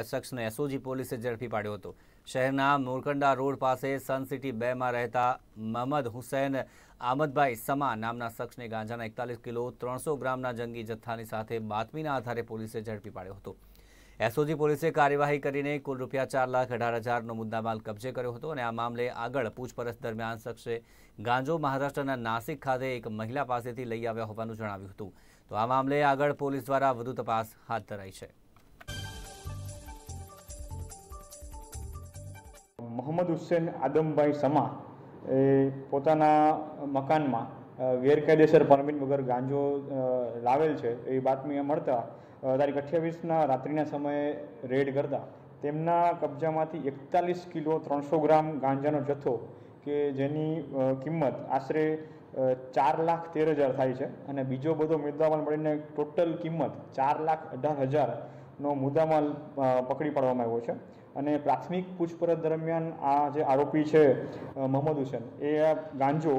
એક શખ્સને એસઓજી પોલીસે ઝડપી પાડ્યો હતો શહેરના મોરકંડા રોડ પાસે સન સિટી બેમાં રહેતા મહમદ હુસૈન આમદભાઈ સમા નામના શખ્સને ગાંજાના એકતાલીસ કિલો ત્રણસો ગ્રામના જંગી જથ્થાની સાથે બાતમીના આધારે પોલીસે ઝડપી પાડ્યો હતો એસઓજી પોલીસે કાર્યવાહી કરીને કુલ રૂપિયા ચાર લાખ અઢાર હજારનો મુદ્દામાલ કબજે કર્યો હતો અને આ મામલે આગળ પૂછપરછ દરમિયાન શખ્સે ગાંજો મહારાષ્ટ્રના નાસિક ખાતે એક મહિલા પાસેથી લઈ આવ્યા હોવાનું જણાવ્યું હતું તો આ મામલે આગળ પોલીસ દ્વારા વધુ તપાસ હાથ ધરાઈ છે મોહમ્મદ હુસેન આદમભાઈ સમા એ પોતાના મકાનમાં ગેરકાયદેસર પરમિટ વગર ગાંજો લાવેલ છે એ બાતમી મળતા તારીખ અઠ્યાવીસના રાત્રિના સમયે રેડ કરતા તેમના કબજામાંથી એકતાલીસ કિલો ત્રણસો ગ્રામ ગાંજાનો જથ્થો કે જેની કિંમત આશરે ચાર લાખ તેર હજાર થાય છે અને બીજો બધો મુદ્દામાલ મળીને ટોટલ કિંમત ચાર લાખ અઢાર હજાર નો મુદ્દામાલ પકડી પાડવામાં આવ્યો છે અને પ્રાથમિક પૂછપરછ દરમિયાન આ જે આરોપી છે મોહમ્મદ હુસેન એ ગાંજો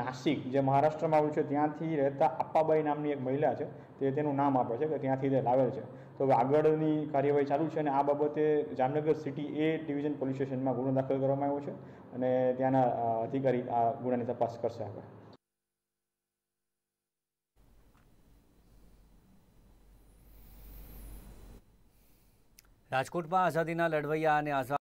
નાસિક જે મહારાષ્ટ્રમાં આવ્યું છે ત્યાંથી રહેતા આપ્પાબાઈ નામની એક મહિલા છે તે તેનું નામ આપે છે કે ત્યાંથી તે લાવેલ છે તો હવે આગળની કાર્યવાહી ચાલુ છે અને આ બાબતે Jamnagar city A division police સ્ટેશનમાં ગુનો દાખલ કરવામાં આવ્યો છે અને ત્યાંના અધિકારી આ ગુનાની તપાસ કરશે આગળ રાજકોટમાં આઝાદીના લડવૈયા અને આઝાદ